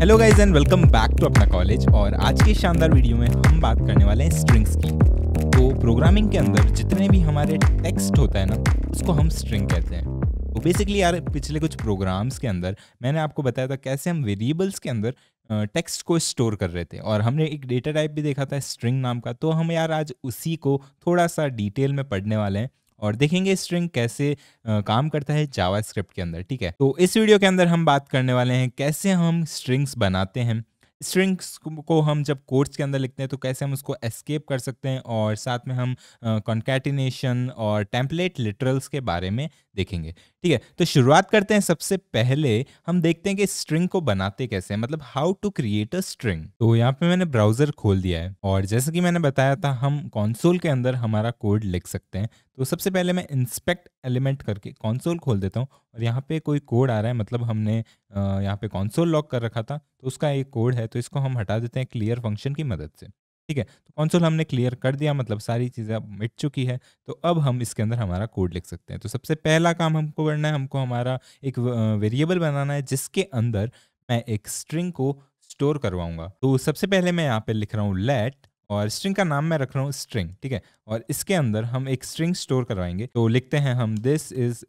hello guys and welcome back to Apna College और आज के शानदार वीडियो में हम बात करने वाले हैं स्ट्रिंग्स की तो प्रोग्रामिंग के अंदर जितने भी हमारे टेक्स्ट होता है ना उसको हम स्ट्रिंग कहते हैं तो बेसिकली यार पिछले कुछ प्रोग्राम्स के अंदर मैंने आपको बताया था कैसे हम वेरिएबल्स के अंदर टेक्स्ट को स्टोर कर रहे थे और हमने एक डेटा टाइप भी देखा था स्ट्रिंग नाम का तो हम यार आज उसी को थोड़ा सा डिटेल में पढ़ने वाले हैं और देखेंगे स्ट्रिंग कैसे काम करता है जावा के अंदर ठीक है तो इस वीडियो के अंदर हम बात करने वाले हैं कैसे हम स्ट्रिंग्स बनाते हैं स्ट्रिंग्स को हम जब कोर्स के अंदर लिखते हैं तो कैसे हम उसको एस्केप कर सकते हैं और साथ में हम कॉन्कैटिनेशन और टेम्पलेट लिटरल्स के बारे में देखेंगे ठीक है तो शुरुआत करते हैं सबसे पहले हम देखते हैं कि स्ट्रिंग को बनाते कैसे हैं मतलब how to create a string तो यहाँ पे मैंने ब्राउजर खोल दिया है और जैसे कि मैंने बताया था हम कॉन्सोल के अंदर हमारा कोड लिख सकते हैं तो सबसे पहले मैं इंस्पेक्ट एलिमेंट करके कॉन्सोल खोल देता हूँ और यहाँ पे कोई कोड आ रहा है मतलब हमने यहाँ पे कॉन्सोल लॉक कर रखा था तो उसका एक कोड है तो इसको हम हटा देते हैं क्लियर फंक्शन की मदद से ठीक है तो कॉन्सोल हमने क्लियर कर दिया मतलब सारी चीज़ें अब मिट चुकी है तो अब हम इसके अंदर हमारा कोड लिख सकते हैं तो सबसे पहला काम हमको करना है हमको हमारा एक वेरिएबल बनाना है जिसके अंदर मैं एक स्ट्रिंग को स्टोर करवाऊँगा तो सबसे पहले मैं यहाँ पर लिख रहा हूँ लेट और स्ट्रिंग का नाम मैं रख रहा हूँ स्ट्रिंग ठीक है और इसके अंदर हम एक स्ट्रिंग स्टोर करवाएंगे तो लिखते हैं हम दिस इज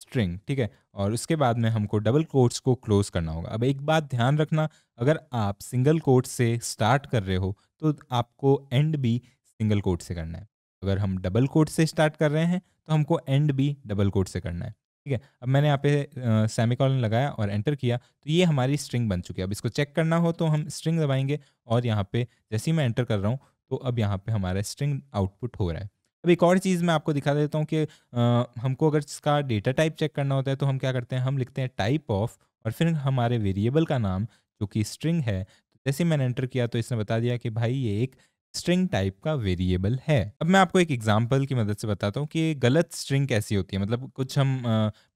स्ट्रिंग ठीक है और उसके बाद में हमको डबल कोट्स को क्लोज करना होगा अब एक बात ध्यान रखना अगर आप सिंगल कोट से स्टार्ट कर रहे हो तो आपको एंड भी सिंगल कोट से करना है अगर हम डबल कोट से स्टार्ट कर रहे हैं तो हमको एंड भी डबल कोट से करना है ठीक है अब मैंने यहाँ पे सेमी कॉलन लगाया और एंटर किया तो ये हमारी स्ट्रिंग बन चुकी है अब इसको चेक करना हो तो हम स्ट्रिंग दबाएंगे और यहाँ पे जैसे ही मैं एंटर कर रहा हूँ तो अब यहाँ पे हमारा स्ट्रिंग आउटपुट हो रहा है अब एक और चीज़ मैं आपको दिखा देता हूँ कि आ, हमको अगर इसका डेटा टाइप चेक करना होता है तो हम क्या करते हैं हम लिखते हैं टाइप ऑफ और फिर हमारे वेरिएबल का नाम जो कि स्ट्रिंग है तो जैसे मैंने एंटर किया तो इसने बता दिया कि भाई ये एक स्ट्रिंग टाइप का वेरिएबल है अब मैं आपको एक एग्जाम्पल की मदद से बताता हूँ कि गलत स्ट्रिंग कैसी होती है मतलब कुछ हम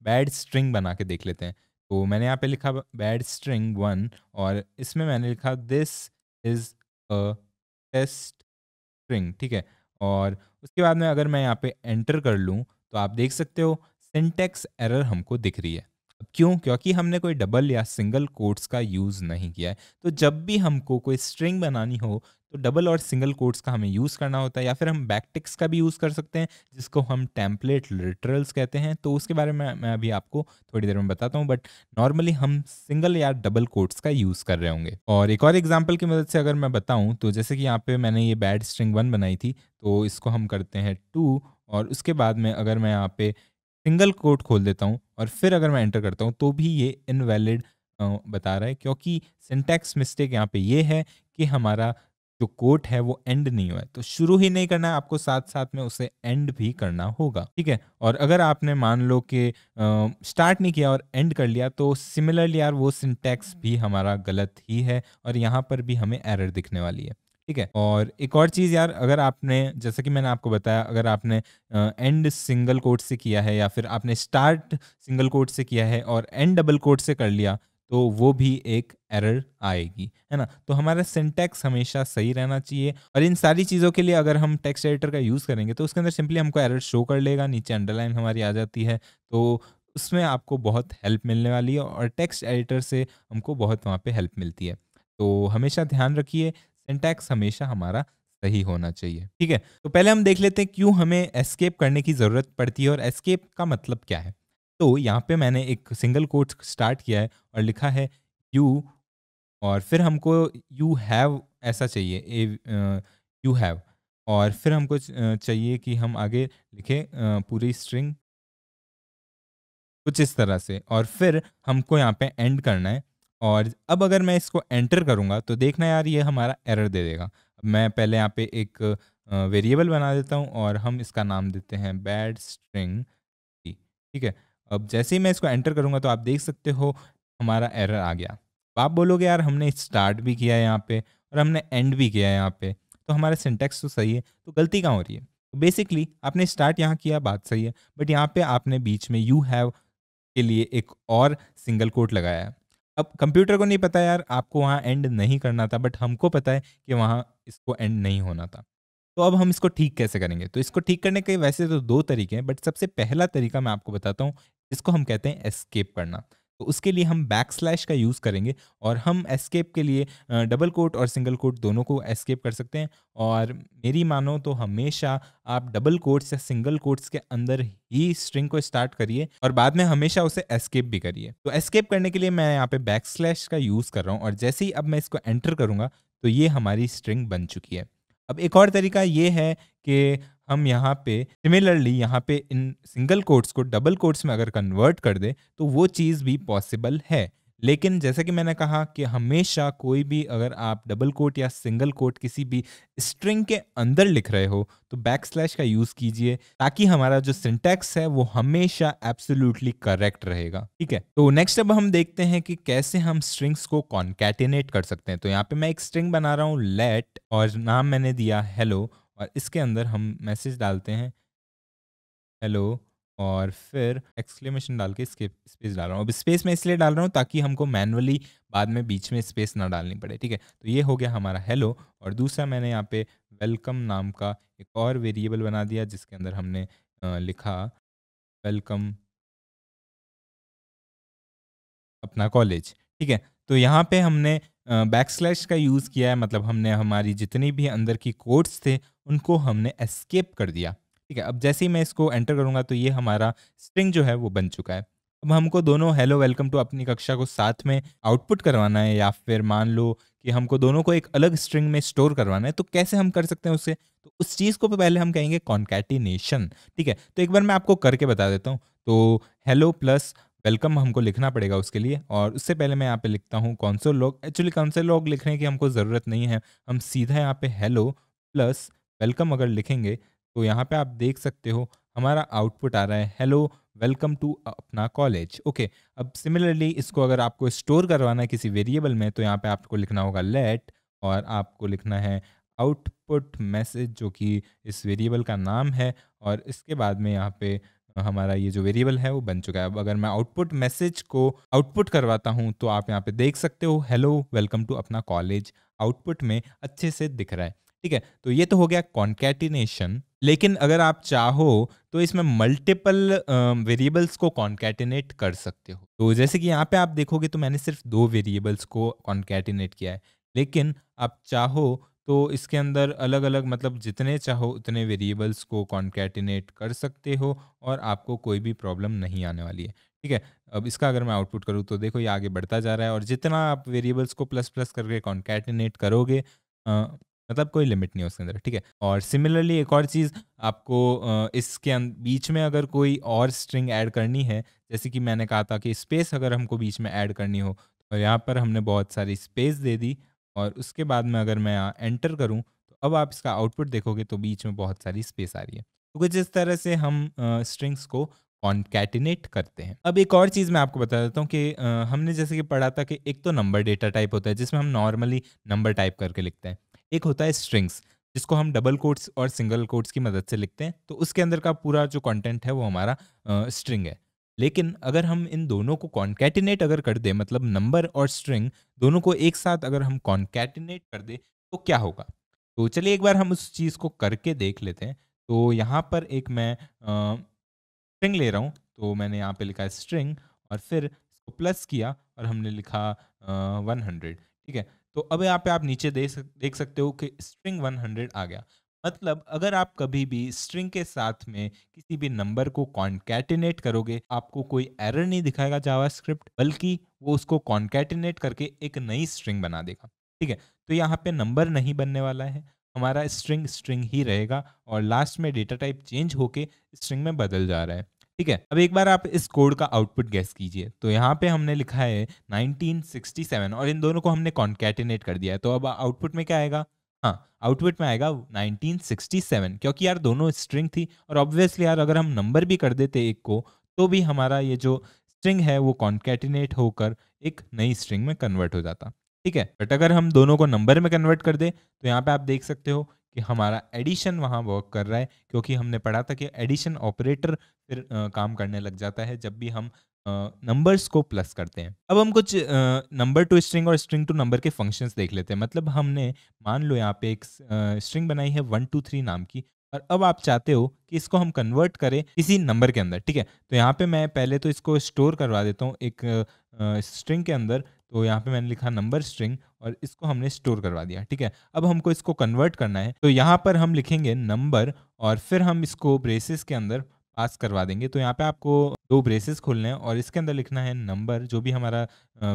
बैड स्ट्रिंग बना के देख लेते हैं तो मैंने यहाँ पे लिखा बैड स्ट्रिंग वन और इसमें मैंने लिखा this is a test string ठीक है और उसके बाद में अगर मैं यहाँ पे एंटर कर लूँ तो आप देख सकते हो सिंटेक्स एरर हमको दिख रही है अब क्यों क्योंकि हमने कोई डबल या सिंगल कोट्स का यूज़ नहीं किया है तो जब भी हमको कोई स्ट्रिंग बनानी हो तो डबल और सिंगल कोट्स का हमें यूज़ करना होता है या फिर हम बैकटिक्स का भी यूज़ कर सकते हैं जिसको हम टेम्पलेट लिटरल्स कहते हैं तो उसके बारे में मैं अभी आपको थोड़ी देर में बताता हूँ बट नॉर्मली हम सिंगल या डबल कोट्स का यूज़ कर रहे होंगे और एक और एग्जाम्पल की मदद से अगर मैं बताऊँ तो जैसे कि यहाँ पर मैंने ये बैड स्ट्रिंग वन बनाई थी तो इसको हम करते हैं टू और उसके बाद में अगर मैं यहाँ पे सिंगल कोट खोल देता हूँ और फिर अगर मैं एंटर करता हूँ तो भी ये इनवैलिड बता रहा है क्योंकि सिंटैक्स मिस्टेक यहाँ पे ये है कि हमारा जो कोट है वो एंड नहीं हुआ है तो शुरू ही नहीं करना है आपको साथ साथ में उसे एंड भी करना होगा ठीक है और अगर आपने मान लो कि स्टार्ट नहीं किया और एंड कर लिया तो सिमिलरली यार वो सिंटेक्स भी हमारा गलत ही है और यहाँ पर भी हमें एरर दिखने वाली है ठीक है और एक और चीज़ यार अगर आपने जैसा कि मैंने आपको बताया अगर आपने एंड सिंगल कोट से किया है या फिर आपने स्टार्ट सिंगल कोट से किया है और एंड डबल कोट से कर लिया तो वो भी एक एरर आएगी है ना तो हमारा सिंटैक्स हमेशा सही रहना चाहिए और इन सारी चीज़ों के लिए अगर हम टेक्स्ट एडिटर का यूज़ करेंगे तो उसके अंदर सिंपली हमको एरर शो कर लेगा नीचे अंडरलाइन हमारी आ जाती है तो उसमें आपको बहुत हेल्प मिलने वाली है और टेक्स्ट एडिटर से हमको बहुत वहाँ पर हेल्प मिलती है तो हमेशा ध्यान रखिए सिंटैक्स हमेशा हमारा सही होना चाहिए ठीक है तो पहले हम देख लेते हैं क्यों हमें एस्केप करने की ज़रूरत पड़ती है और एस्केप का मतलब क्या है तो यहाँ पे मैंने एक सिंगल कोट स्टार्ट किया है और लिखा है यू और फिर हमको यू हैव ऐसा चाहिए ए यू हैव और फिर हमको चाहिए कि हम आगे लिखें पूरी स्ट्रिंग कुछ इस तरह से और फिर हमको यहाँ पे एंड करना है और अब अगर मैं इसको एंटर करूँगा तो देखना यार ये हमारा एरर दे देगा मैं पहले यहाँ पे एक वेरिएबल बना देता हूँ और हम इसका नाम देते हैं बैड स्ट्रिंग ठीक है अब जैसे ही मैं इसको एंटर करूँगा तो आप देख सकते हो हमारा एरर आ गया तो आप बोलोगे यार हमने स्टार्ट भी किया है यहाँ पे और हमने एंड भी किया है यहाँ पे तो हमारा सिंटेक्स तो सही है तो गलती कहाँ हो रही है तो बेसिकली आपने स्टार्ट यहाँ किया बात सही है बट यहाँ पे आपने बीच में यू हैव के लिए एक और सिंगल कोट लगाया है अब कंप्यूटर को नहीं पता यार आपको वहाँ एंड नहीं करना था बट हमको पता है कि वहाँ इसको एंड नहीं होना था तो अब हम इसको ठीक कैसे करेंगे तो इसको ठीक करने के वैसे तो दो तरीके हैं बट सबसे पहला तरीका मैं आपको बताता हूँ जिसको हम कहते हैं एस्केप करना तो उसके लिए हम बैक स्लैश का यूज़ करेंगे और हम एस्केप के लिए डबल कोट और सिंगल कोट दोनों को एस्केप कर सकते हैं और मेरी मानो तो हमेशा आप डबल कोट्स या सिंगल कोट्स के अंदर ही स्ट्रिंग को स्टार्ट करिए और बाद में हमेशा उसे एस्केप भी करिए तो एस्केप करने के लिए मैं यहाँ पे बैक स्लैश का यूज़ कर रहा हूँ और जैसे ही अब मैं इसको एंटर करूँगा तो ये हमारी स्ट्रिंग बन चुकी है अब एक और तरीका ये है कि हम यहाँ पे सिमिलरली यहाँ पे इन सिंगल कोट्स को डबल कोट्स में अगर कन्वर्ट कर दे तो वो चीज़ भी पॉसिबल है लेकिन जैसे कि मैंने कहा कि हमेशा कोई भी अगर आप डबल कोट या सिंगल कोट किसी भी स्ट्रिंग के अंदर लिख रहे हो तो बैक स्लैश का यूज़ कीजिए ताकि हमारा जो सिंटैक्स है वो हमेशा एब्सोल्युटली करेक्ट रहेगा ठीक है तो नेक्स्ट अब हम देखते हैं कि कैसे हम स्ट्रिंग्स को कॉन्कैटिनेट कर सकते हैं तो यहाँ पे मैं एक स्ट्रिंग बना रहा हूँ लेट और नाम मैंने दिया हेलो और इसके अंदर हम मैसेज डालते हैं हेलो और फिर एक्सक्लेमेशन डाल के इसके स्पेस डाल रहा हूँ अब स्पेस मैं इसलिए डाल रहा हूँ ताकि हमको मैनुअली बाद में बीच में स्पेस ना डालनी पड़े ठीक है तो ये हो गया हमारा हेलो और दूसरा मैंने यहाँ पे वेलकम नाम का एक और वेरिएबल बना दिया जिसके अंदर हमने लिखा वेलकम अपना कॉलेज ठीक है तो यहाँ पे हमने बैक स्लैश का यूज़ किया है मतलब हमने हमारी जितनी भी अंदर की कोड्स थे उनको हमने एस्केप कर दिया ठीक है अब जैसे ही मैं इसको एंटर करूँगा तो ये हमारा स्ट्रिंग जो है वो बन चुका है अब हमको दोनों हेलो वेलकम टू अपनी कक्षा को साथ में आउटपुट करवाना है या फिर मान लो कि हमको दोनों को एक अलग स्ट्रिंग में स्टोर करवाना है तो कैसे हम कर सकते हैं उसे तो उस चीज़ को पहले हम कहेंगे कॉन्कैटिनेशन ठीक है तो एक बार मैं आपको करके बता देता हूँ तो हेलो प्लस वेलकम हमको लिखना पड़ेगा उसके लिए और उससे पहले मैं यहाँ पे लिखता हूँ से लोग एक्चुअली कौन से लोग लिखने की हमको ज़रूरत नहीं है हम सीधा यहाँ पे हेलो प्लस वेलकम अगर लिखेंगे तो यहाँ पे आप देख सकते हो हमारा आउटपुट आ रहा है hello welcome to Apna College okay अब सिमिलरली इसको अगर आपको स्टोर करवाना है किसी वेरिएबल में तो यहाँ पर आपको लिखना होगा लेट और आपको लिखना है आउटपुट मैसेज जो कि इस वेरिएबल का नाम है और इसके बाद में यहाँ पर हमारा ये जो वेरिएबल है वो बन चुका है अब अगर मैं आउटपुट मैसेज को आउटपुट करवाता हूँ तो आप यहाँ पे देख सकते हो hello welcome to Apna College output में अच्छे से दिख रहा है ठीक है तो ये तो हो गया कॉन्कैटिनेशन लेकिन अगर आप चाहो तो इसमें मल्टीपल वेरिएबल्स को कॉन्कैटिनेट कर सकते हो तो जैसे कि यहाँ पे आप देखोगे तो मैंने सिर्फ दो वेरिएबल्स को कॉन्कैटिनेट किया है लेकिन आप चाहो तो इसके अंदर अलग अलग मतलब जितने चाहो उतने वेरिएबल्स को कॉन्कैटिनेट कर सकते हो और आपको कोई भी प्रॉब्लम नहीं आने वाली है ठीक है अब इसका अगर मैं आउटपुट करूँ तो देखो ये आगे बढ़ता जा रहा है और जितना आप वेरिएबल्स को प्लस प्लस करके कॉन्कैटिनेट करोगे आ, मतलब कोई लिमिट नहीं है उसके अंदर ठीक है और सिमिलरली एक और चीज़ आपको इसके अं-, बीच में अगर कोई और स्ट्रिंग ऐड करनी है जैसे कि मैंने कहा था कि स्पेस अगर हमको बीच में ऐड करनी हो तो यहाँ पर हमने बहुत सारी स्पेस दे दी और उसके बाद में अगर मैं यहाँ एंटर करूँ तो अब आप इसका आउटपुट देखोगे तो बीच में बहुत सारी स्पेस आ रही है तो कुछ इस तरह से हम स्ट्रिंग्स को कॉन्कैटिनेट करते हैं अब एक और चीज़ मैं आपको बता देता हूँ कि आ, हमने जैसे कि पढ़ा था कि एक तो नंबर डेटा टाइप होता है जिसमें हम नॉर्मली नंबर टाइप करके लिखते हैं एक होता है स्ट्रिंग्स जिसको हम डबल कोट्स और सिंगल कोट्स की मदद से लिखते हैं तो उसके अंदर का पूरा जो कंटेंट है वो हमारा स्ट्रिंग है लेकिन अगर हम इन दोनों को कॉन्कैटिनेट अगर कर दे मतलब नंबर और स्ट्रिंग दोनों को एक साथ अगर हम कॉन्कैटिनेट कर दे तो क्या होगा तो चलिए एक बार हम उस चीज़ को करके देख लेते हैं तो यहाँ पर एक मैं स्ट्रिंग ले रहा हूँ तो मैंने यहाँ पे लिखा स्ट्रिंग और फिर इसको प्लस किया और हमने लिखा वन हंड्रेड ठीक है तो अब यहाँ पे आप नीचे देख सक, देख सकते हो कि स्ट्रिंग वन हंड्रेड आ गया मतलब अगर आप कभी भी स्ट्रिंग के साथ में किसी भी नंबर को कॉन्कैटिनेट करोगे आपको कोई एरर नहीं दिखाएगा जावास्क्रिप्ट बल्कि वो उसको कॉन्कैटिनेट करके एक नई स्ट्रिंग बना देगा ठीक है तो यहाँ पे नंबर नहीं बनने वाला है हमारा स्ट्रिंग स्ट्रिंग ही रहेगा और लास्ट में डेटा टाइप चेंज होके स्ट्रिंग में बदल जा रहा है ठीक है अब एक बार आप इस कोड का आउटपुट गैस कीजिए तो यहाँ पे हमने लिखा है 1967 और इन दोनों को हमने कॉन्कैटिनेट कर दिया है तो अब आउटपुट में क्या आएगा हाँ आउटपुट में आएगा 1967 क्योंकि यार दोनों स्ट्रिंग थी और ऑब्वियसली यार अगर हम नंबर भी कर देते एक को तो भी हमारा ये जो स्ट्रिंग है वो कॉन्केटिनेट होकर एक नई स्ट्रिंग में कन्वर्ट हो जाता ठीक है बट अगर हम दोनों को नंबर में कन्वर्ट कर दे तो यहाँ पे आप देख सकते हो कि हमारा एडिशन वहाँ वर्क कर रहा है क्योंकि हमने पढ़ा था कि एडिशन ऑपरेटर फिर आ, काम करने लग जाता है जब भी हम नंबर्स को प्लस करते हैं अब हम कुछ नंबर टू स्ट्रिंग और स्ट्रिंग टू नंबर के फंक्शंस देख लेते हैं मतलब हमने मान लो यहाँ पे एक स्ट्रिंग बनाई है वन टू थ्री नाम की और अब आप चाहते हो कि इसको हम कन्वर्ट करें किसी नंबर के अंदर ठीक है तो यहाँ पे मैं पहले तो इसको स्टोर करवा देता हूँ एक स्ट्रिंग के अंदर तो यहाँ पे मैंने लिखा नंबर स्ट्रिंग और इसको हमने स्टोर करवा दिया ठीक है अब हमको इसको कन्वर्ट करना है तो यहाँ पर हम लिखेंगे नंबर और फिर हम इसको ब्रेसेस के अंदर पास करवा देंगे तो यहाँ पे आपको दो ब्रेसेस खोलने हैं और इसके अंदर लिखना है नंबर जो भी हमारा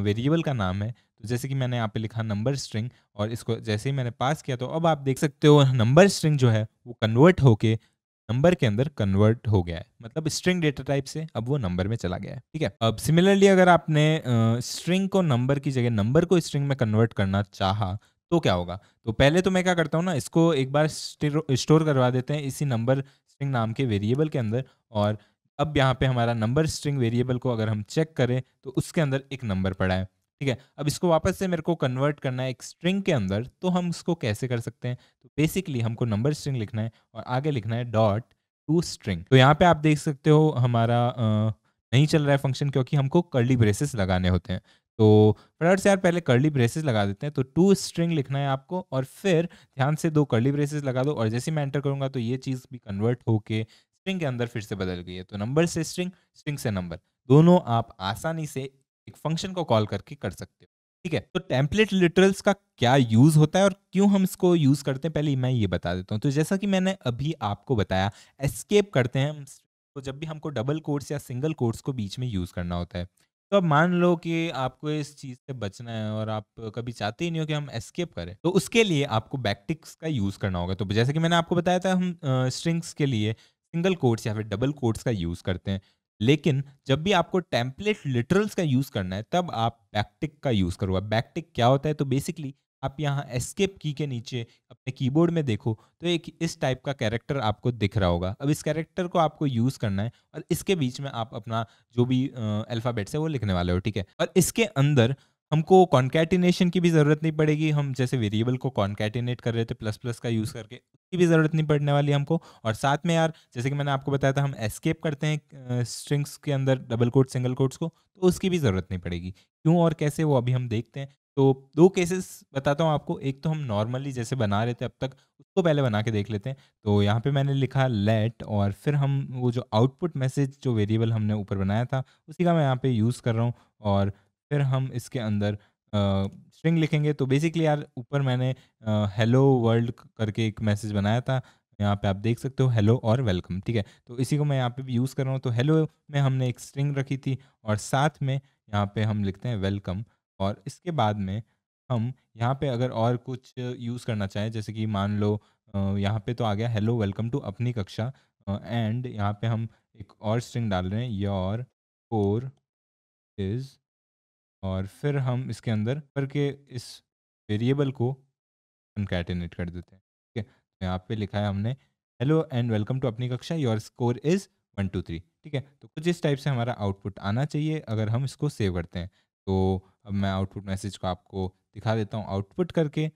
वेरिएबल का नाम है तो जैसे कि मैंने यहाँ पे लिखा नंबर स्ट्रिंग और इसको जैसे ही मैंने पास किया तो अब आप देख सकते हो नंबर स्ट्रिंग जो है वो कन्वर्ट होके नंबर के अंदर कन्वर्ट हो गया है मतलब स्ट्रिंग डेटा टाइप से अब वो नंबर में चला गया है ठीक है अब सिमिलरली अगर आपने स्ट्रिंग को नंबर की जगह नंबर को स्ट्रिंग में कन्वर्ट करना चाहा तो क्या होगा तो पहले तो मैं क्या करता हूँ ना इसको एक बार स्टोर करवा देते हैं इसी नंबर स्ट्रिंग नाम के वेरिएबल के अंदर और अब यहाँ पे हमारा नंबर स्ट्रिंग वेरिएबल को अगर हम चेक करें तो उसके अंदर एक नंबर पड़ा है ठीक है अब इसको वापस से मेरे को कन्वर्ट करना है एक स्ट्रिंग के अंदर तो हम उसको कैसे कर सकते हैं तो बेसिकली हमको नंबर स्ट्रिंग लिखना है और आगे लिखना है डॉट टू स्ट्रिंग तो यहाँ पे आप देख सकते हो हमारा आ, नहीं चल रहा है फंक्शन क्योंकि हमको कर्ली ब्रेसेस लगाने होते हैं तो फटाफट से यार पहले कर्ली ब्रेसेस लगा देते हैं तो टू स्ट्रिंग लिखना है आपको और फिर ध्यान से दो कर्ली ब्रेसेस लगा दो और जैसे मैं एंटर करूंगा तो ये चीज़ भी कन्वर्ट होके स्ट्रिंग के अंदर फिर से बदल गई है तो नंबर से स्ट्रिंग स्ट्रिंग से नंबर दोनों आप आसानी से एक फंक्शन को कॉल करके कर सकते हो ठीक है तो टेम्पलेट लिटरल्स का क्या यूज होता है और क्यों हम इसको यूज करते हैं पहले मैं ये बता देता हूँ तो जैसा कि मैंने अभी आपको बताया एस्केप करते हैं तो जब भी हमको डबल कोर्स या सिंगल कोर्स को बीच में यूज करना होता है तो अब मान लो कि आपको इस चीज से बचना है और आप कभी चाहते ही नहीं हो कि हम एस्केप करें तो उसके लिए आपको बैक्टिक्स का यूज करना होगा तो जैसे कि मैंने आपको बताया था हम स्ट्रिंग्स के लिए सिंगल कोड्स या फिर डबल कोड्स का यूज़ करते हैं लेकिन जब भी आपको टेम्पलेट लिटरल्स का यूज़ करना है तब आप बैकटिक का यूज़ करो आप बैकटिक क्या होता है तो बेसिकली आप यहाँ एस्केप की के नीचे अपने कीबोर्ड में देखो तो एक इस टाइप का कैरेक्टर आपको दिख रहा होगा अब इस कैरेक्टर को आपको यूज़ करना है और इसके बीच में आप अपना जो भी अल्फ़ाबेट्स है वो लिखने वाले हो ठीक है और इसके अंदर हमको कॉन्कैटिनेशन की भी ज़रूरत नहीं पड़ेगी हम जैसे वेरिएबल को कॉन्कैटिनेट कर रहे थे प्लस प्लस का यूज़ करके उसकी भी ज़रूरत नहीं पड़ने वाली हमको और साथ में यार जैसे कि मैंने आपको बताया था हम एस्केप करते हैं स्ट्रिंग्स के अंदर डबल कोट सिंगल कोट्स को तो उसकी भी ज़रूरत नहीं पड़ेगी क्यों और कैसे वो अभी हम देखते हैं तो दो केसेस बताता हूँ आपको एक तो हम नॉर्मली जैसे बना रहे थे अब तक उसको पहले बना के देख लेते हैं तो यहाँ पे मैंने लिखा लेट और फिर हम वो जो आउटपुट मैसेज जो वेरिएबल हमने ऊपर बनाया था उसी का मैं यहाँ पे यूज़ कर रहा हूँ और फिर हम इसके अंदर स्ट्रिंग लिखेंगे तो बेसिकली यार ऊपर मैंने हेलो वर्ल्ड करके एक मैसेज बनाया था यहाँ पे आप देख सकते हो हेलो और वेलकम ठीक है तो इसी को मैं यहाँ पे भी यूज़ कर रहा हूँ तो हेलो में हमने एक स्ट्रिंग रखी थी और साथ में यहाँ पे हम लिखते हैं वेलकम और इसके बाद में हम यहाँ पे अगर और कुछ यूज़ करना चाहें जैसे कि मान लो यहाँ पे तो आ गया हेलो वेलकम टू अपनी कक्षा एंड यहाँ पे हम एक और स्ट्रिंग डाल रहे हैं योर कोर इज़ और फिर हम इसके अंदर करके इस वेरिएबल को कंकैटिनेट कर देते हैं ठीक है तो यहाँ पे लिखा है हमने हेलो एंड वेलकम टू अपनी कक्षा your score is one two three ठीक है तो कुछ इस टाइप से हमारा आउटपुट आना चाहिए अगर हम इसको सेव करते हैं तो अब मैं आउटपुट मैसेज को आपको दिखा देता हूँ आउटपुट करके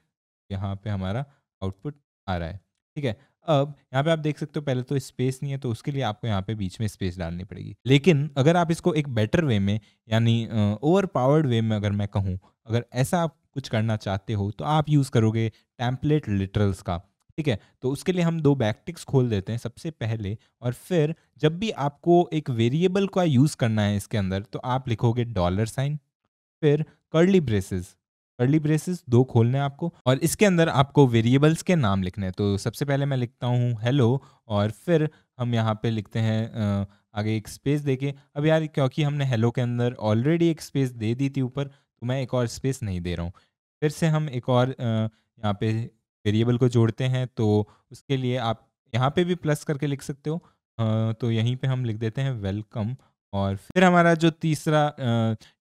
यहाँ पे हमारा आउटपुट आ रहा है ठीक है अब यहाँ पे आप देख सकते हो पहले तो स्पेस नहीं है तो उसके लिए आपको यहाँ पे बीच में स्पेस डालनी पड़ेगी लेकिन अगर आप इसको एक बेटर वे में यानी ओवर पावर्ड वे में अगर मैं कहूँ अगर ऐसा आप कुछ करना चाहते हो तो आप यूज़ करोगे टैम्पलेट लिटरल्स का ठीक है तो उसके लिए हम दो बैकटिक्स खोल देते हैं सबसे पहले और फिर जब भी आपको एक वेरिएबल का यूज़ करना है इसके अंदर तो आप लिखोगे डॉलर साइन फिर कर्ली ब्रेसेस अर्ली ब्रेसेस दो खोलने हैं आपको और इसके अंदर आपको वेरिएबल्स के नाम लिखने हैं तो सबसे पहले मैं लिखता हूँ हेलो और फिर हम यहाँ पे लिखते हैं आगे एक स्पेस देके अब यार क्योंकि हमने हेलो के अंदर ऑलरेडी एक स्पेस दे दी थी ऊपर तो मैं एक और स्पेस नहीं दे रहा हूँ फिर से हम एक और यहाँ पे वेरिएबल को जोड़ते हैं तो उसके लिए आप यहाँ पे भी प्लस करके लिख सकते हो तो यहीं पे हम लिख देते हैं वेलकम और फिर हमारा जो तीसरा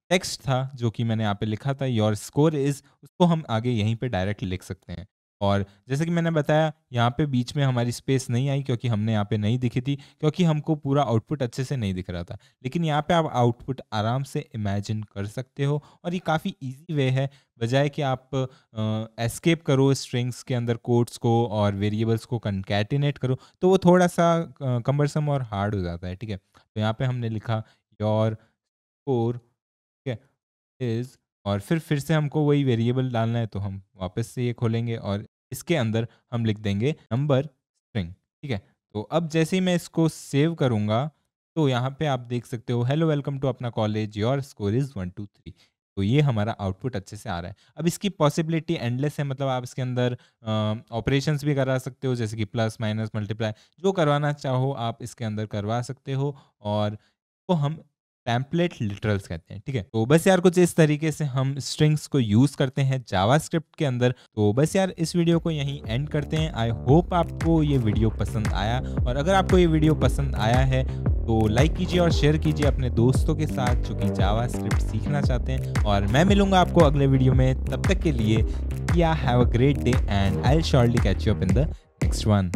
टेक्स्ट था जो कि मैंने यहाँ पे लिखा था योर स्कोर इज़ उसको हम आगे यहीं पे डायरेक्ट लिख सकते हैं और जैसे कि मैंने बताया यहाँ पे बीच में हमारी स्पेस नहीं आई क्योंकि हमने यहाँ पे नहीं दिखी थी क्योंकि हमको पूरा आउटपुट अच्छे से नहीं दिख रहा था लेकिन यहाँ पे आप आउटपुट आराम से इमेजिन कर सकते हो और ये काफ़ी इजी वे है बजाय कि आप एस्केप करो स्ट्रिंग्स के अंदर कोड्स को और वेरिएबल्स को कंकैटिनेट करो तो वो थोड़ा सा कम्बरसम और हार्ड हो जाता है ठीक है तो यहाँ पर हमने लिखा योर स्कोर इज और फिर फिर से हमको वही वेरिएबल डालना है तो हम वापस से ये खोलेंगे और इसके अंदर हम लिख देंगे नंबर स्ट्रिंग ठीक है तो अब जैसे ही मैं इसको सेव करूँगा तो यहाँ पे आप देख सकते हो hello welcome to Apna College your score is one two three तो ये हमारा आउटपुट अच्छे से आ रहा है अब इसकी पॉसिबिलिटी एंडलेस है मतलब आप इसके अंदर ऑपरेशंस भी करा सकते हो जैसे कि प्लस माइनस मल्टीप्लाई जो करवाना चाहो आप इसके अंदर करवा सकते हो और तो हम टेम्पलेट लिटरल्स कहते हैं ठीक है तो बस यार कुछ इस तरीके से हम स्ट्रिंग्स को यूज करते हैं जावास्क्रिप्ट के अंदर तो बस यार इस वीडियो को यहीं एंड करते हैं आई होप आपको ये वीडियो पसंद आया और अगर आपको ये वीडियो पसंद आया है तो लाइक कीजिए और शेयर कीजिए अपने दोस्तों के साथ जो कि जावा स्क्रिप्ट सीखना चाहते हैं और मैं मिलूंगा आपको अगले वीडियो में तब तक के लिए या have a great day and I shortly catch you up in the next one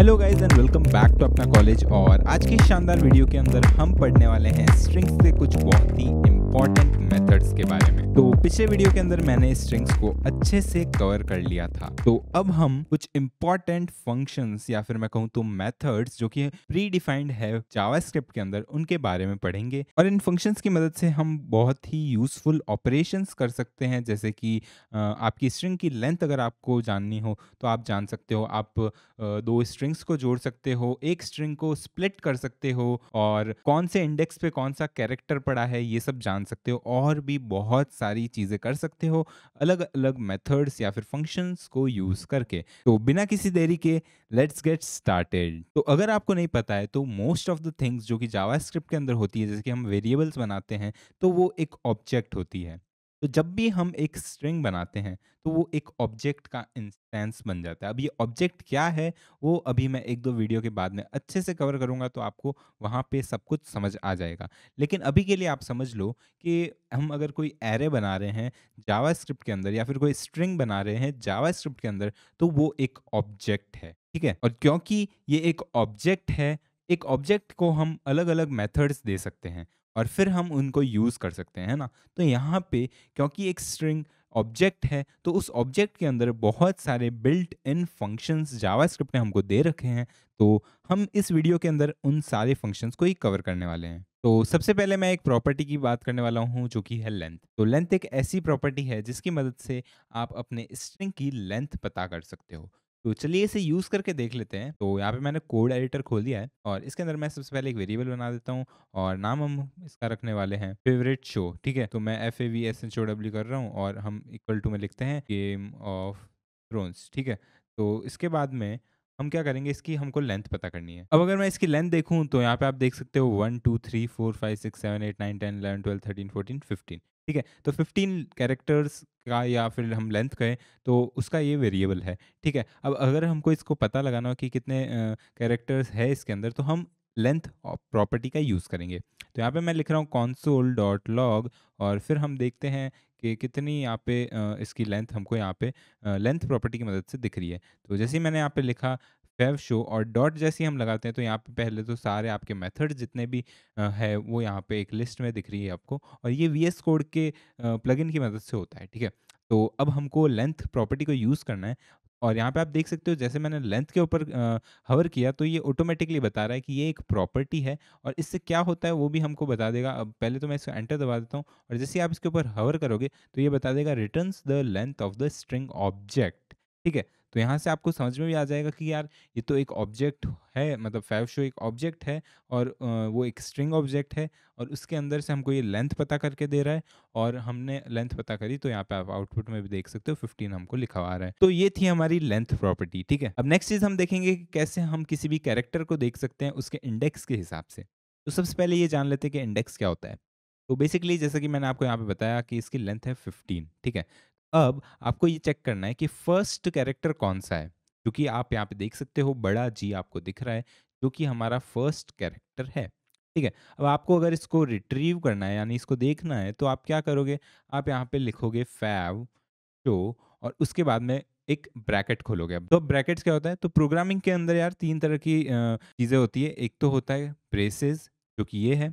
hello guys and welcome back to Apna College और आज की शानदार वीडियो के अंदर हम पढ़ने वाले हैं स्ट्रिंग्स से कुछ बहुत ही इम्पॉर्टेंट मेथड्स के बारे में तो पिछले वीडियो के अंदर मैंने स्ट्रिंग्स को अच्छे से कवर कर लिया था तो अब हम कुछ इम्पॉर्टेंट फंक्शंस या फिर मैं कहूँ तो मेथड्स जो कि प्री डिफाइंड है जावास्क्रिप्ट के अंदर उनके बारे में पढ़ेंगे और इन फंक्शंस की मदद से हम बहुत ही यूजफुल ऑपरेशन कर सकते हैं जैसे कि आपकी स्ट्रिंग की लेंथ अगर आपको जाननी हो तो आप जान सकते हो आप दो स्ट्रिंग्स को जोड़ सकते हो एक स्ट्रिंग को स्प्लिट कर सकते हो और कौन से इंडेक्स पे कौन सा कैरेक्टर पड़ा है ये सब जान जान सकते हो और भी बहुत सारी चीज़ें कर सकते हो अलग अलग मेथड्स या फिर फंक्शंस को यूज़ करके तो बिना किसी देरी के लेट्स गेट स्टार्टेड तो अगर आपको नहीं पता है तो मोस्ट ऑफ द थिंग्स जो कि जावा के अंदर होती है जैसे कि हम वेरिएबल्स बनाते हैं तो वो एक ऑब्जेक्ट होती है तो जब भी हम एक स्ट्रिंग बनाते हैं तो वो एक ऑब्जेक्ट का इंस्टेंस बन जाता है अब ये ऑब्जेक्ट क्या है वो अभी मैं एक दो वीडियो के बाद में अच्छे से कवर करूँगा तो आपको वहाँ पे सब कुछ समझ आ जाएगा लेकिन अभी के लिए आप समझ लो कि हम अगर कोई एरे बना रहे हैं जावा के अंदर या फिर कोई स्ट्रिंग बना रहे हैं जावा के अंदर तो वो एक ऑब्जेक्ट है ठीक है और क्योंकि ये एक ऑब्जेक्ट है एक ऑब्जेक्ट को हम अलग अलग मेथड्स दे सकते हैं और फिर हम उनको यूज़ कर सकते हैं ना तो यहाँ पे क्योंकि एक स्ट्रिंग ऑब्जेक्ट है तो उस ऑब्जेक्ट के अंदर बहुत सारे बिल्ट इन फंक्शंस जावास्क्रिप्ट ने हमको दे रखे हैं तो हम इस वीडियो के अंदर उन सारे फंक्शंस को ही कवर करने वाले हैं तो सबसे पहले मैं एक प्रॉपर्टी की बात करने वाला हूँ जो कि है लेंथ तो लेंथ एक ऐसी प्रॉपर्टी है जिसकी मदद से आप अपने स्ट्रिंग की लेंथ पता कर सकते हो तो चलिए इसे यूज़ करके देख लेते हैं तो यहाँ पे मैंने कोड एडिटर खोल दिया है और इसके अंदर मैं सबसे पहले एक वेरिएबल बना देता हूँ और नाम हम इसका रखने वाले हैं फेवरेट शो ठीक है तो मैं F A V S N show W कर रहा हूँ और हम इक्वल टू में लिखते हैं गेम ऑफ थ्रोन्स ठीक है तो इसके बाद में हम क्या करेंगे इसकी हमको लेंथ पता करनी है अब अगर मैं इसकी लेंथ देखूँ तो यहाँ पे आप देख सकते हो one two three four five six seven eight nine ten eleven twelve thirteen fourteen fifteen ठीक है तो फिफ्टीन कैरेक्टर्स का या फिर हम लेंथ कहें तो उसका ये वेरिएबल है ठीक है अब अगर हमको इसको पता लगाना हो कि कितने कैरेक्टर्स है इसके अंदर तो हम लेंथ प्रॉपर्टी का यूज़ करेंगे तो यहाँ पे मैं लिख रहा हूँ कॉन्सोल डॉट लॉग और फिर हम देखते हैं कि कितनी यहाँ पे इसकी लेंथ हमको यहाँ पे लेंथ प्रॉपर्टी की मदद से दिख रही है तो जैसे ही मैंने यहाँ पे लिखा वेब शो और डॉट जैसे हम लगाते हैं तो यहाँ पे पहले तो सारे आपके मेथड जितने भी है वो यहाँ पे एक लिस्ट में दिख रही है आपको और ये वी एस कोड के प्लगइन की मदद से होता है ठीक है तो अब हमको लेंथ प्रॉपर्टी को यूज़ करना है और यहाँ पे आप देख सकते हो जैसे मैंने लेंथ के ऊपर हवर किया तो ये ऑटोमेटिकली बता रहा है कि ये एक प्रॉपर्टी है और इससे क्या होता है वो भी हमको बता देगा अब पहले तो मैं इसको एंटर दबा देता हूँ और जैसे आप इसके ऊपर हवर करोगे तो ये बता देगा returns the length of the string object ठीक है तो यहाँ से आपको समझ में भी आ जाएगा कि यार ये तो एक ऑब्जेक्ट है मतलब फैव शो एक ऑब्जेक्ट है और वो एक स्ट्रिंग ऑब्जेक्ट है और उसके अंदर से हमको ये लेंथ पता करके दे रहा है और हमने लेंथ पता करी तो यहाँ पे आप आउटपुट में भी देख सकते हो फिफ्टीन हमको लिखा आ रहा है तो ये थी हमारी लेंथ प्रॉपर्टी ठीक है अब नेक्स्ट चीज़ हम देखेंगे कि कैसे हम किसी भी कैरेक्टर को देख सकते हैं उसके इंडेक्स के हिसाब से तो सबसे पहले ये जान लेते हैं कि इंडेक्स क्या होता है तो बेसिकली जैसा कि मैंने आपको यहाँ पे बताया कि इसकी लेंथ है 15 ठीक है अब आपको ये चेक करना है कि फर्स्ट कैरेक्टर कौन सा है क्योंकि आप यहाँ पे देख सकते हो बड़ा जी आपको दिख रहा है जो कि हमारा फर्स्ट कैरेक्टर है ठीक है अब आपको अगर इसको रिट्रीव करना है यानी इसको देखना है तो आप क्या करोगे आप यहाँ पे लिखोगे फैव शो और उसके बाद में एक ब्रैकेट खोलोगे तो ब्रैकेट्स क्या होता है तो प्रोग्रामिंग के अंदर यार तीन तरह की चीज़ें होती है एक तो होता है ब्रेसेज जो कि ये है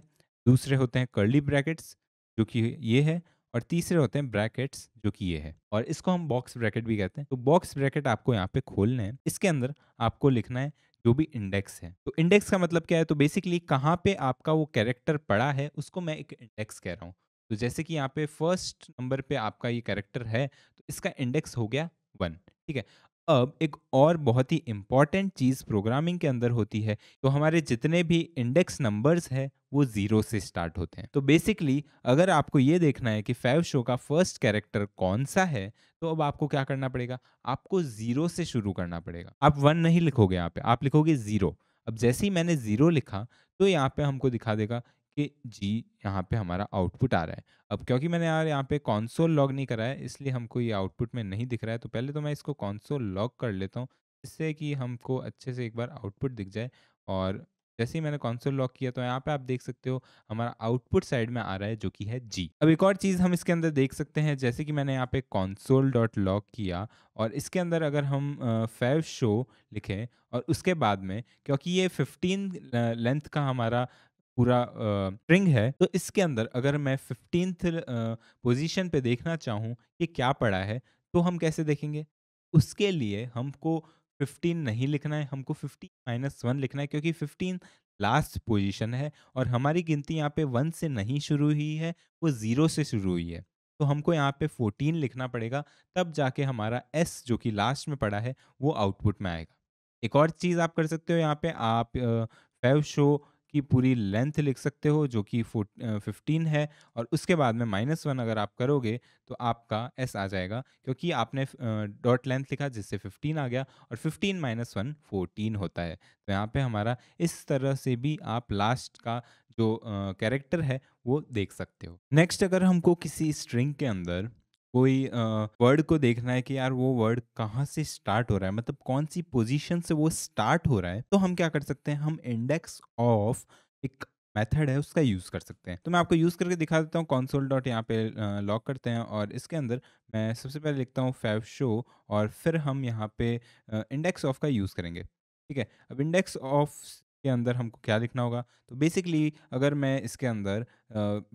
दूसरे होते हैं कर्ली ब्रैकेट्स जो कि ये है और तीसरे होते हैं ब्रैकेट्स जो कि ये है और इसको हम बॉक्स ब्रैकेट भी कहते हैं तो बॉक्स ब्रैकेट आपको यहाँ पे खोलना है इसके अंदर आपको लिखना है जो भी इंडेक्स है तो इंडेक्स का मतलब क्या है तो बेसिकली कहाँ पे आपका वो कैरेक्टर पड़ा है उसको मैं एक इंडेक्स कह रहा हूँ तो जैसे कि यहाँ पे फर्स्ट नंबर पे आपका ये कैरेक्टर है तो इसका इंडेक्स हो गया वन ठीक है अब एक और बहुत ही इम्पॉर्टेंट चीज़ प्रोग्रामिंग के अंदर होती है तो हमारे जितने भी इंडेक्स नंबर्स है वो जीरो से स्टार्ट होते हैं तो बेसिकली अगर आपको ये देखना है कि फैव शो का फर्स्ट कैरेक्टर कौन सा है तो अब आपको क्या करना पड़ेगा आपको जीरो से शुरू करना पड़ेगा आप वन नहीं लिखोगे यहाँ पे आप लिखोगे जीरो अब जैसे ही मैंने जीरो लिखा तो यहाँ पे हमको दिखा देगा कि जी यहाँ पे हमारा आउटपुट आ रहा है अब क्योंकि मैंने यार यहाँ पे कॉन्सोल लॉग नहीं करा है इसलिए हमको ये आउटपुट में नहीं दिख रहा है तो पहले तो मैं इसको कॉन्सोल लॉग कर लेता हूँ जिससे कि हमको अच्छे से एक बार आउटपुट दिख जाए और जैसे ही मैंने कॉन्सोल लॉक किया तो यहाँ पे आप देख सकते हो हमारा आउटपुट साइड में आ रहा है जो कि है जी अब एक और चीज़ हम इसके अंदर देख सकते हैं जैसे कि मैंने यहाँ पे कॉन्सोल डॉट लॉक किया और इसके अंदर अगर हम फेव शो लिखें और उसके बाद में क्योंकि ये फिफ्टीन लेंथ का हमारा पूरा स्ट्रिंग है तो इसके अंदर अगर मैं फिफ्टीन पोजिशन पे देखना चाहूँ कि क्या पड़ा है तो हम कैसे देखेंगे उसके लिए हमको 15 नहीं लिखना है हमको 15 माइनस वन लिखना है क्योंकि 15 लास्ट पोजीशन है और हमारी गिनती यहाँ पे वन से नहीं शुरू हुई है वो ज़ीरो से शुरू हुई है तो हमको यहाँ पे 14 लिखना पड़ेगा तब जाके हमारा एस जो कि लास्ट में पड़ा है वो आउटपुट में आएगा एक और चीज़ आप कर सकते हो यहाँ पे आप फेव शो की पूरी लेंथ लिख सकते हो जो कि फिफ्टीन है और उसके बाद में माइनस वन अगर आप करोगे तो आपका एस आ जाएगा क्योंकि आपने डॉट लेंथ लिखा जिससे फिफ्टीन आ गया और फिफ्टीन माइनस वन फोर्टीन होता है तो यहाँ पे हमारा इस तरह से भी आप लास्ट का जो कैरेक्टर है वो देख सकते हो नेक्स्ट अगर हमको किसी स्ट्रिंग के अंदर कोई वर्ड को देखना है कि यार वो वर्ड कहाँ से स्टार्ट हो रहा है मतलब कौन सी पोजीशन से वो स्टार्ट हो रहा है तो हम क्या कर सकते हैं हम इंडेक्स ऑफ एक मेथड है उसका यूज़ कर सकते हैं तो मैं आपको यूज़ करके दिखा देता हूँ कॉन्सोल डॉट यहाँ पे लॉक करते हैं और इसके अंदर मैं सबसे पहले लिखता हूँ फैव शो और फिर हम यहाँ पे इंडेक्स ऑफ का यूज़ करेंगे ठीक है अब इंडेक्स ऑफ के अंदर हमको क्या लिखना होगा तो बेसिकली अगर मैं इसके अंदर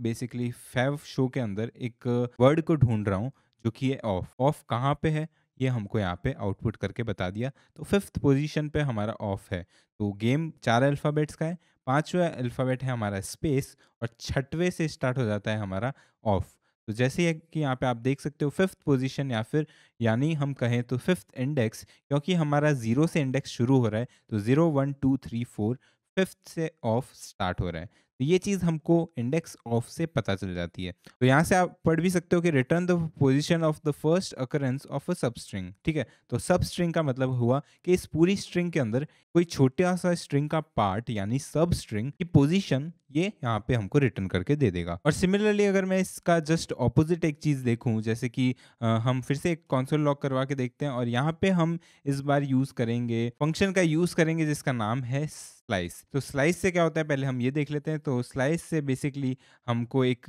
बेसिकली फैव शो के अंदर एक वर्ड को ढूंढ रहा हूँ जो कि ये ऑफ ऑफ कहाँ पे है ये हमको यहाँ पे आउटपुट करके बता दिया तो फिफ्थ पोजीशन पे हमारा ऑफ है तो गेम चार अल्फ़ाबेट्स का है पांचवा अल्फ़ाबेट है हमारा स्पेस और छठवें से स्टार्ट हो जाता है हमारा ऑफ तो जैसे है कि यहाँ पे आप देख सकते हो फिफ्थ पोजीशन या फिर यानी हम कहें तो फिफ्थ इंडेक्स क्योंकि हमारा जीरो से इंडेक्स शुरू हो रहा है तो zero one two three four fifth से ऑफ स्टार्ट हो रहा है तो ये चीज़ हमको इंडेक्स ऑफ से पता चल जाती है तो यहाँ से आप पढ़ भी सकते हो कि return the position of the first occurrence of a substring ठीक है तो सब स्ट्रिंग का मतलब हुआ कि इस पूरी स्ट्रिंग के अंदर कोई छोटा सा स्ट्रिंग का पार्ट यानी सब स्ट्रिंग की पोजिशन ये यहाँ पे हमको रिटर्न करके दे देगा और सिमिलरली अगर मैं इसका जस्ट ऑपोजिट एक चीज़ देखूँ जैसे कि हम फिर से एक कॉन्सोल लॉक करवा के देखते हैं और यहाँ पे हम इस बार यूज़ करेंगे फंक्शन का यूज़ करेंगे जिसका नाम है स्लाइस तो स्लाइस से क्या होता है पहले हम ये देख लेते हैं तो स्लाइस से बेसिकली हमको एक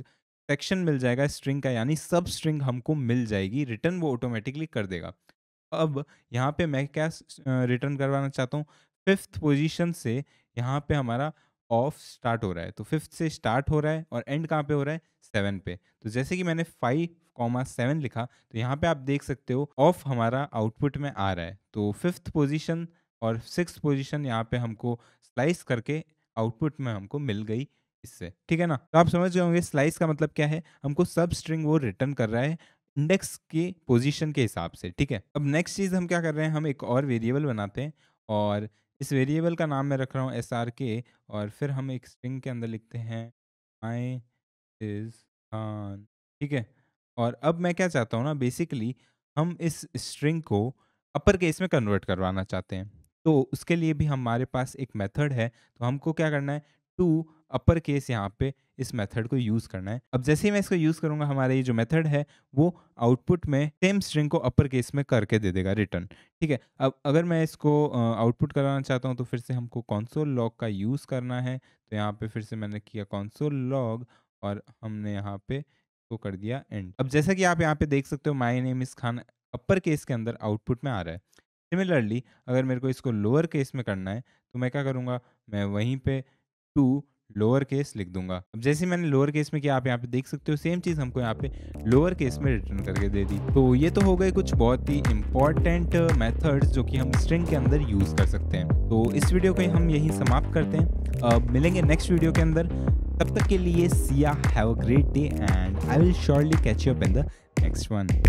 सेक्शन मिल जाएगा स्ट्रिंग का यानी सब स्ट्रिंग हमको मिल जाएगी रिटर्न वो ऑटोमेटिकली कर देगा अब यहाँ पे मैं क्या रिटर्न करवाना चाहता हूँ फिफ्थ पोजीशन से यहाँ पे हमारा ऑफ स्टार्ट हो रहा है तो फिफ्थ से स्टार्ट हो रहा है और एंड कहाँ पे हो रहा है सेवन पे तो जैसे कि मैंने फाइव कॉमा सेवन लिखा तो यहाँ पे आप देख सकते हो ऑफ हमारा आउटपुट में आ रहा है तो फिफ्थ पोजिशन और सिक्स पोजीशन यहाँ पे हमको स्लाइस करके आउटपुट में हमको मिल गई इससे ठीक है ना तो आप समझ गए होंगे स्लाइस का मतलब क्या है हमको सब स्ट्रिंग वो रिटर्न कर रहा है इंडेक्स की पोजीशन के हिसाब से ठीक है अब नेक्स्ट चीज़ हम क्या कर रहे हैं हम एक और वेरिएबल बनाते हैं और इस वेरिएबल का नाम मैं रख रहा हूँ एस आर के और फिर हम एक स्ट्रिंग के अंदर लिखते हैं आई इज खान ठीक है और अब मैं क्या चाहता हूँ ना बेसिकली हम इस स्ट्रिंग को अपर केस में कन्वर्ट करवाना चाहते हैं तो उसके लिए भी हमारे पास एक मेथड है तो हमको क्या करना है टू अपर केस यहाँ पे इस मेथड को यूज़ करना है अब जैसे ही मैं इसको यूज़ करूँगा हमारा ये जो मेथड है वो आउटपुट में सेम स्ट्रिंग को अपर केस में करके दे देगा रिटर्न ठीक है अब अगर मैं इसको आउटपुट कराना चाहता हूँ तो फिर से हमको कॉन्सोल लॉग का यूज़ करना है तो यहाँ पे फिर से मैंने किया कॉन्सोल लॉग और हमने यहाँ पे इसको कर दिया एंड अब जैसा कि आप यहाँ पे देख सकते हो माई नेम इस खान अपर केस के अंदर आउटपुट में आ रहा है सिमिलरली अगर मेरे को इसको लोअर केस में करना है तो मैं क्या करूँगा मैं वहीं पे टू लोअर केस लिख दूंगा अब जैसे मैंने लोअर केस में किया आप यहाँ पे देख सकते हो सेम चीज़ हमको यहाँ पे लोअर केस में रिटर्न करके दे दी तो ये तो हो गए कुछ बहुत ही इंपॉर्टेंट मेथड्स जो कि हम स्ट्रिंग के अंदर यूज़ कर सकते हैं तो इस वीडियो को हम यहीं समाप्त करते हैं अब मिलेंगे नेक्स्ट वीडियो के अंदर तब तक के लिए सिया have a great day and I will surely catch you up in the next one